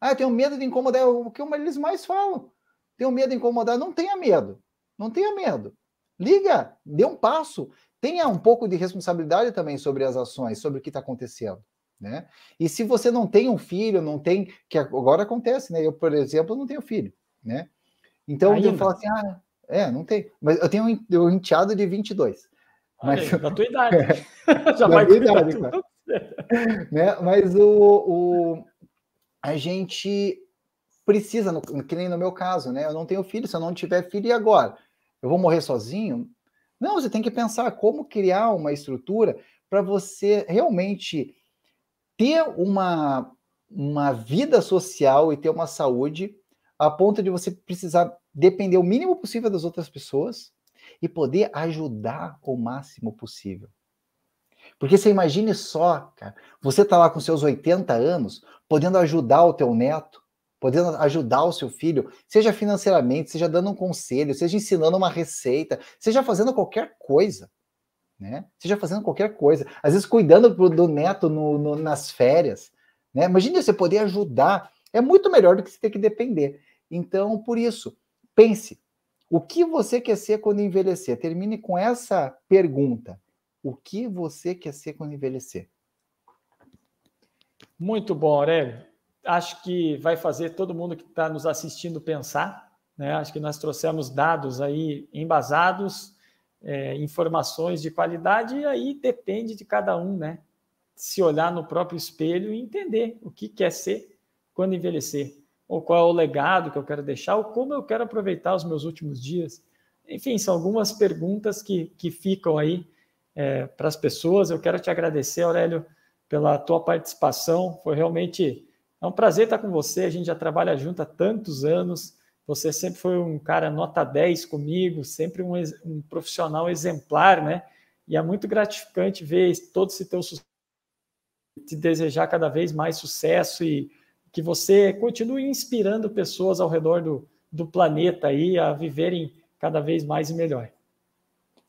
Ah, eu tenho medo de incomodar, o que eles mais falam. Tenho medo de incomodar, não tenha medo. Não tenha medo. Liga, dê um passo, tenha um pouco de responsabilidade também sobre as ações, sobre o que está acontecendo. Né? E se você não tem um filho, não tem. que agora acontece, né? Eu, por exemplo, não tenho filho, né? Então Ainda. eu falo assim, ah, é, não tem. Mas eu tenho um, enteado de 22. Olha mas, aí, da tua idade. Já vai idade, cara. né? Mas o, o, a gente precisa, no, que nem no meu caso, né? Eu não tenho filho, se eu não tiver filho, e agora? Eu vou morrer sozinho? Não, você tem que pensar como criar uma estrutura para você realmente ter uma, uma vida social e ter uma saúde a ponto de você precisar depender o mínimo possível das outras pessoas e poder ajudar o máximo possível. Porque você imagine só, cara, você tá lá com seus 80 anos, podendo ajudar o teu neto, podendo ajudar o seu filho, seja financeiramente, seja dando um conselho, seja ensinando uma receita, seja fazendo qualquer coisa, né? Seja fazendo qualquer coisa, às vezes cuidando do neto no, no, nas férias, né? Imagine você poder ajudar, é muito melhor do que você ter que depender. Então, por isso, Pense, o que você quer ser quando envelhecer? Termine com essa pergunta. O que você quer ser quando envelhecer? Muito bom, Aurélio. Acho que vai fazer todo mundo que está nos assistindo pensar. Né? Acho que nós trouxemos dados aí embasados, é, informações de qualidade, e aí depende de cada um, né? Se olhar no próprio espelho e entender o que quer ser quando envelhecer ou qual é o legado que eu quero deixar, ou como eu quero aproveitar os meus últimos dias. Enfim, são algumas perguntas que, que ficam aí é, para as pessoas. Eu quero te agradecer, Aurélio, pela tua participação. Foi realmente é um prazer estar com você. A gente já trabalha junto há tantos anos. Você sempre foi um cara nota 10 comigo, sempre um, um profissional exemplar, né? E é muito gratificante ver todo esse teu sucesso, te desejar cada vez mais sucesso e que você continue inspirando pessoas ao redor do, do planeta aí a viverem cada vez mais e melhor.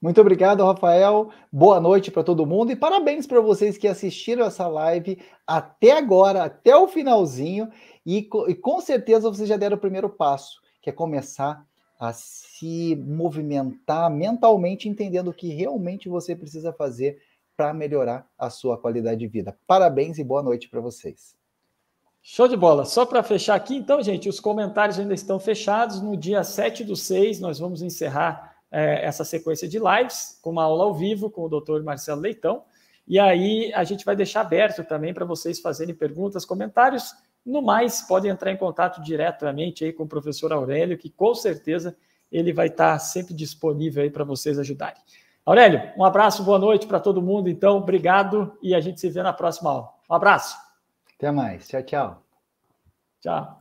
Muito obrigado, Rafael. Boa noite para todo mundo e parabéns para vocês que assistiram essa live até agora, até o finalzinho. E, e, com certeza vocês já deram o primeiro passo, que é começar a se movimentar mentalmente, entendendo o que realmente você precisa fazer para melhorar a sua qualidade de vida. Parabéns e boa noite para vocês. Show de bola. Só para fechar aqui, então, gente, os comentários ainda estão fechados. No dia 7 do 6, nós vamos encerrar é, essa sequência de lives com uma aula ao vivo com o doutor Marcelo Leitão. E aí a gente vai deixar aberto também para vocês fazerem perguntas, comentários. No mais, podem entrar em contato diretamente aí com o professor Aurélio, que com certeza ele vai estar sempre disponível aí para vocês ajudarem. Aurélio, um abraço, boa noite para todo mundo, então, obrigado e a gente se vê na próxima aula. Um abraço. Até mais. Tchau, tchau. Tchau.